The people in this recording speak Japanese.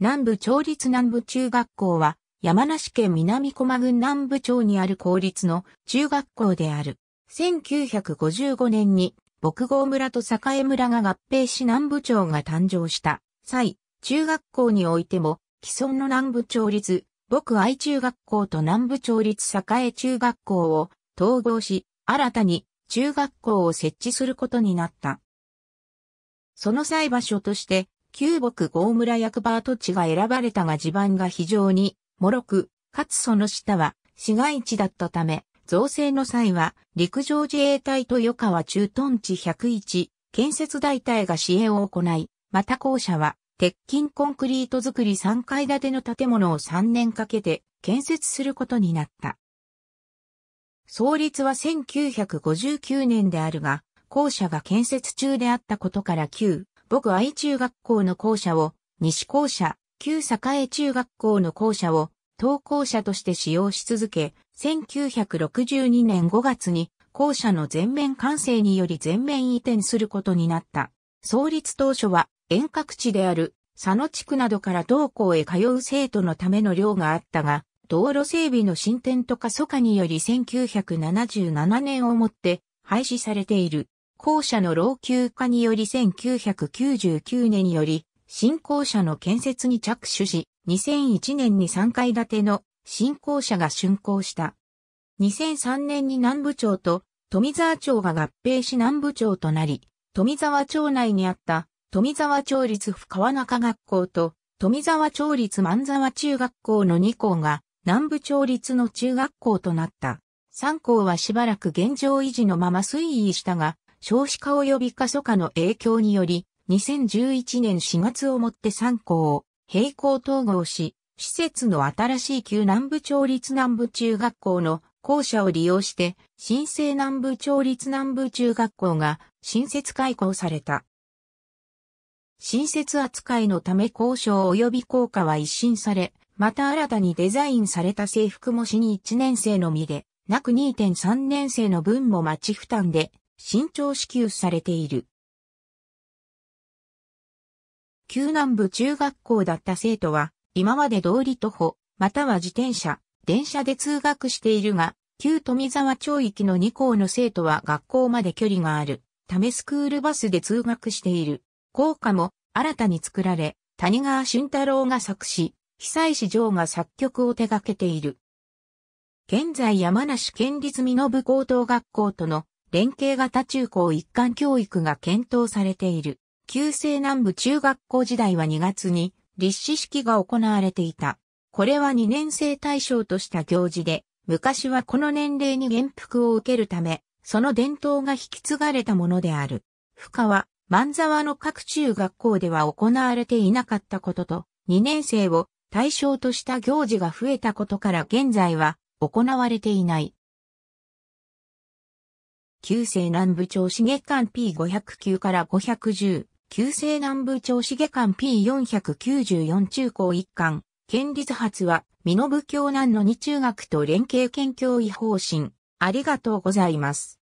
南部町立南部中学校は、山梨県南駒郡南部町にある公立の中学校である。1955年に、牧郷村と栄村が合併し南部町が誕生した際、中学校においても、既存の南部町立、僕愛中学校と南部町立栄中学校を統合し、新たに中学校を設置することになった。その際場所として、旧木郷村役場跡地が選ばれたが地盤が非常に脆く、かつその下は市街地だったため、造成の際は陸上自衛隊豊川駐屯地101建設大隊が支援を行い、また校舎は鉄筋コンクリート作り3階建ての建物を3年かけて建設することになった。創立は1959年であるが、校舎が建設中であったことから旧僕愛中学校の校舎を、西校舎、旧栄中学校の校舎を、登校舎として使用し続け、1962年5月に校舎の全面完成により全面移転することになった。創立当初は遠隔地である佐野地区などから同校へ通う生徒のための寮があったが、道路整備の進展とか疎化により1977年をもって廃止されている。校舎の老朽化により1999年により、新校舎の建設に着手し、2001年に3階建ての新校舎が竣工した。2003年に南部町と富沢町が合併し南部町となり、富沢町内にあった富沢町立深川中学校と富沢町立万沢中学校の2校が南部町立の中学校となった。3校はしばらく現状維持のまま推移したが、少子化及び過疎化の影響により、2011年4月をもって3校を並行統合し、施設の新しい旧南部町立南部中学校の校舎を利用して、新生南部町立南部中学校が新設開校された。新設扱いのため交渉及び効果は一新され、また新たにデザインされた制服も市に1年生のみで、なく2.3年生の分も町負担で新調支給されている。旧南部中学校だった生徒は、今まで道理徒歩、または自転車、電車で通学しているが、旧富沢町域の2校の生徒は学校まで距離がある、ためスクールバスで通学している。校歌も新たに作られ、谷川俊太郎が作詞、久石譲が作曲を手掛けている。現在山梨県立美濃部高等学校との連携型中高一貫教育が検討されている。旧西南部中学校時代は2月に立志式が行われていた。これは2年生対象とした行事で、昔はこの年齢に元服を受けるため、その伝統が引き継がれたものである。負荷は、万沢の各中学校では行われていなかったことと、2年生を対象とした行事が増えたことから現在は行われていない。旧西南部町市月間 P509 から510、旧西南部町市月間 P494 中高一貫、県立発は、美延部教南の二中学と連携県教委方針、ありがとうございます。